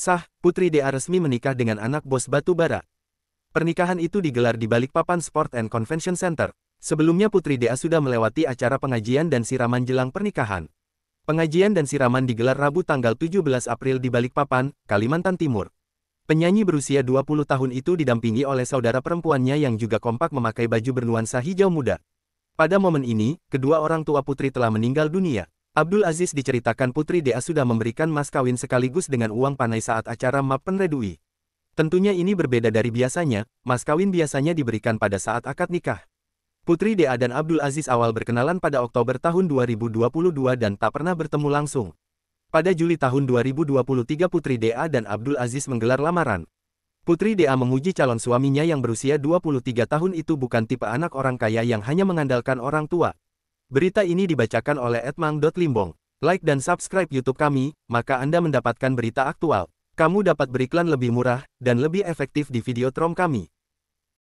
Sah, Putri Dea resmi menikah dengan anak bos batu bara. Pernikahan itu digelar di Balikpapan Sport and Convention Center. Sebelumnya Putri Dea sudah melewati acara pengajian dan siraman jelang pernikahan. Pengajian dan siraman digelar Rabu tanggal 17 April di Balikpapan, Kalimantan Timur. Penyanyi berusia 20 tahun itu didampingi oleh saudara perempuannya yang juga kompak memakai baju bernuansa hijau muda. Pada momen ini, kedua orang tua putri telah meninggal dunia. Abdul Aziz diceritakan Putri Dea sudah memberikan mas kawin sekaligus dengan uang panai saat acara mapen redui. Tentunya ini berbeda dari biasanya, mas kawin biasanya diberikan pada saat akad nikah. Putri Dea dan Abdul Aziz awal berkenalan pada Oktober tahun 2022 dan tak pernah bertemu langsung. Pada Juli tahun 2023 Putri Dea dan Abdul Aziz menggelar lamaran. Putri Dea menguji calon suaminya yang berusia 23 tahun itu bukan tipe anak orang kaya yang hanya mengandalkan orang tua, Berita ini dibacakan oleh Edmang.limbong. Like dan subscribe YouTube kami, maka Anda mendapatkan berita aktual. Kamu dapat beriklan lebih murah dan lebih efektif di video trom kami.